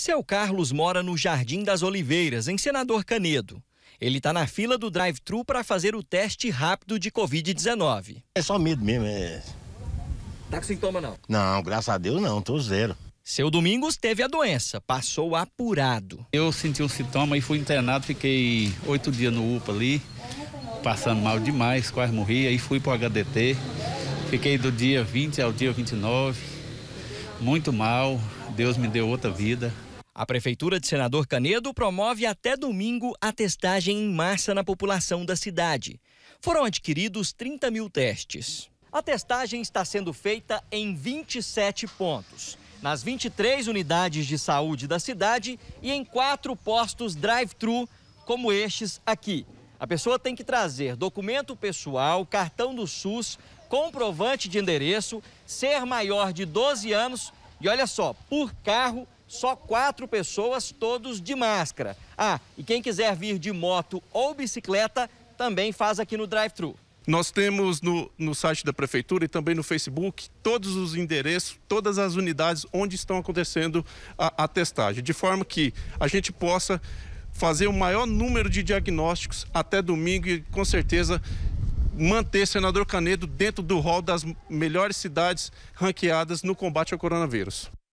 Seu Carlos mora no Jardim das Oliveiras, em Senador Canedo. Ele está na fila do drive-thru para fazer o teste rápido de Covid-19. É só medo mesmo. É... Tá com sintoma não? Não, graças a Deus não, tô zero. Seu Domingos teve a doença, passou apurado. Eu senti um sintoma e fui internado, fiquei oito dias no UPA ali, passando mal demais, quase morri, aí fui pro HDT. Fiquei do dia 20 ao dia 29, muito mal, Deus me deu outra vida. A Prefeitura de Senador Canedo promove até domingo a testagem em massa na população da cidade. Foram adquiridos 30 mil testes. A testagem está sendo feita em 27 pontos, nas 23 unidades de saúde da cidade e em quatro postos drive-thru, como estes aqui. A pessoa tem que trazer documento pessoal, cartão do SUS, comprovante de endereço, ser maior de 12 anos e olha só, por carro só quatro pessoas, todos de máscara. Ah, e quem quiser vir de moto ou bicicleta, também faz aqui no drive-thru. Nós temos no, no site da Prefeitura e também no Facebook todos os endereços, todas as unidades onde estão acontecendo a, a testagem, de forma que a gente possa fazer o maior número de diagnósticos até domingo e com certeza manter Senador Canedo dentro do rol das melhores cidades ranqueadas no combate ao coronavírus.